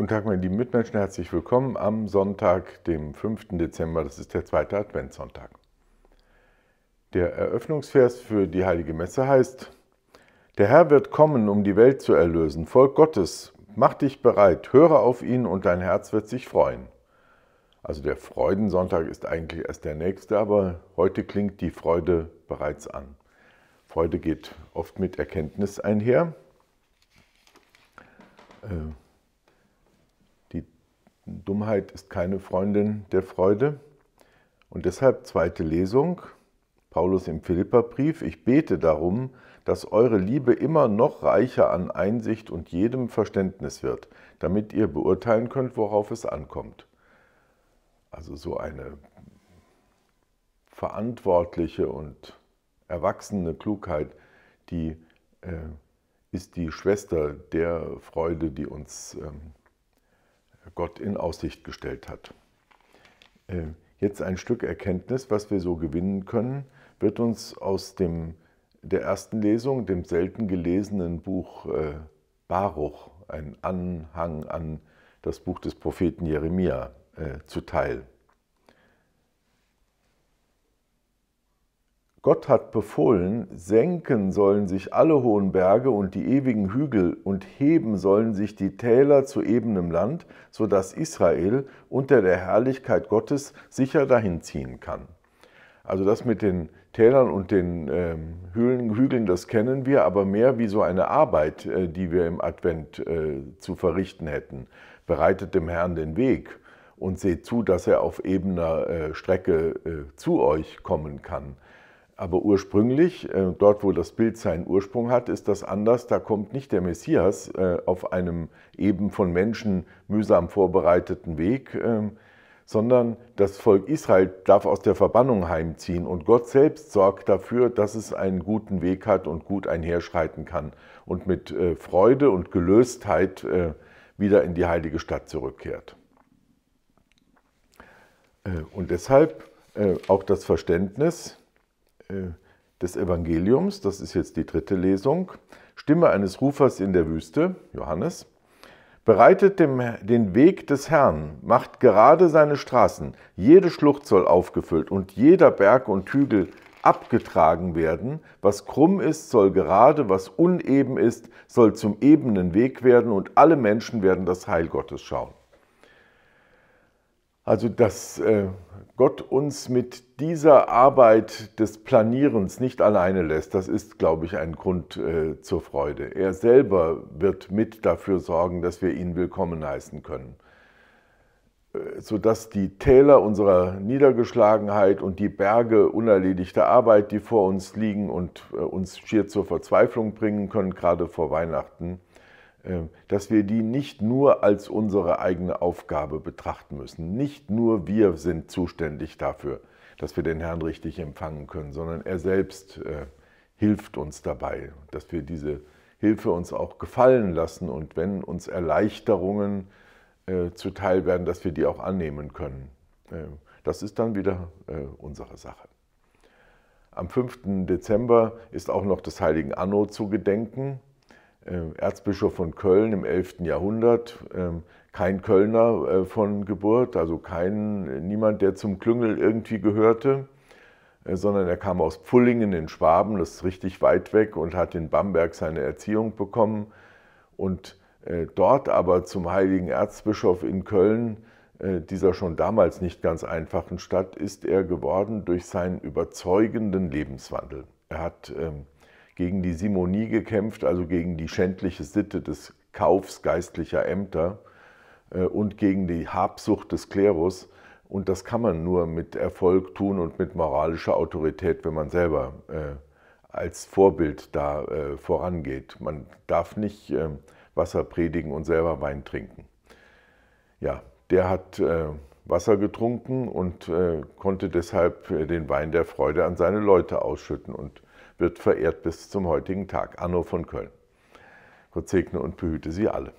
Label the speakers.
Speaker 1: Guten Tag, meine lieben Mitmenschen, herzlich willkommen am Sonntag, dem 5. Dezember, das ist der zweite Adventssonntag. Der Eröffnungsvers für die Heilige Messe heißt, Der Herr wird kommen, um die Welt zu erlösen. Volk Gottes, mach dich bereit, höre auf ihn und dein Herz wird sich freuen. Also der Freudensonntag ist eigentlich erst der nächste, aber heute klingt die Freude bereits an. Freude geht oft mit Erkenntnis einher. Äh, Dummheit ist keine Freundin der Freude. Und deshalb zweite Lesung, Paulus im Philipperbrief, ich bete darum, dass eure Liebe immer noch reicher an Einsicht und jedem Verständnis wird, damit ihr beurteilen könnt, worauf es ankommt. Also so eine verantwortliche und erwachsene Klugheit, die äh, ist die Schwester der Freude, die uns ähm, Gott in Aussicht gestellt hat. Äh, jetzt ein Stück Erkenntnis, was wir so gewinnen können, wird uns aus dem, der ersten Lesung, dem selten gelesenen Buch äh, Baruch, ein Anhang an das Buch des Propheten Jeremia, äh, zuteil. Gott hat befohlen, senken sollen sich alle hohen Berge und die ewigen Hügel und heben sollen sich die Täler zu ebenem Land, so dass Israel unter der Herrlichkeit Gottes sicher dahin ziehen kann. Also das mit den Tälern und den ähm, Hügeln, das kennen wir, aber mehr wie so eine Arbeit, äh, die wir im Advent äh, zu verrichten hätten. Bereitet dem Herrn den Weg und seht zu, dass er auf ebener äh, Strecke äh, zu euch kommen kann. Aber ursprünglich, äh, dort wo das Bild seinen Ursprung hat, ist das anders. Da kommt nicht der Messias äh, auf einem eben von Menschen mühsam vorbereiteten Weg, ähm, sondern das Volk Israel darf aus der Verbannung heimziehen und Gott selbst sorgt dafür, dass es einen guten Weg hat und gut einherschreiten kann und mit äh, Freude und Gelöstheit wieder in die heilige Stadt zurückkehrt. Und deshalb auch das Verständnis, äh, des Evangeliums, das ist jetzt die dritte Lesung, Stimme eines Rufers in der Wüste, Johannes, Bereitet dem, den Weg des Herrn, macht gerade seine Straßen. Jede Schlucht soll aufgefüllt und jeder Berg und Hügel abgetragen werden. Was krumm ist, soll gerade, was uneben ist, soll zum ebenen Weg werden und alle Menschen werden das Heil Gottes schauen. Also, dass äh, Gott uns mit dieser Arbeit des Planierens nicht alleine lässt, das ist, glaube ich, ein Grund äh, zur Freude. Er selber wird mit dafür sorgen, dass wir ihn willkommen heißen können, äh, sodass die Täler unserer Niedergeschlagenheit und die Berge unerledigter Arbeit, die vor uns liegen und uns schier zur Verzweiflung bringen können, gerade vor Weihnachten, ähm, dass wir die nicht nur als unsere eigene Aufgabe betrachten müssen. Nicht nur wir sind zuständig dafür, dass wir den Herrn richtig empfangen können, sondern er selbst äh, hilft uns dabei, dass wir diese Hilfe uns auch gefallen lassen und wenn uns Erleichterungen äh, zuteil werden, dass wir die auch annehmen können. Äh, das ist dann wieder äh, unsere Sache. Am 5. Dezember ist auch noch des heiligen Anno zu gedenken. Ähm, Erzbischof von Köln im 11. Jahrhundert, ähm, kein Kölner äh, von Geburt, also kein, äh, niemand, der zum Klüngel irgendwie gehörte, äh, sondern er kam aus Pfullingen in Schwaben, das ist richtig weit weg, und hat in Bamberg seine Erziehung bekommen. Und dort aber zum heiligen Erzbischof in Köln, dieser schon damals nicht ganz einfachen Stadt, ist er geworden durch seinen überzeugenden Lebenswandel. Er hat ähm, gegen die Simonie gekämpft, also gegen die schändliche Sitte des Kaufs geistlicher Ämter äh, und gegen die Habsucht des Klerus. Und das kann man nur mit Erfolg tun und mit moralischer Autorität, wenn man selber äh, als Vorbild da äh, vorangeht. Man darf nicht Wasser predigen und selber Wein trinken. Ja, der hat Wasser getrunken und konnte deshalb den Wein der Freude an seine Leute ausschütten. Und wird verehrt bis zum heutigen Tag. Anno von Köln. Gott segne und behüte Sie alle.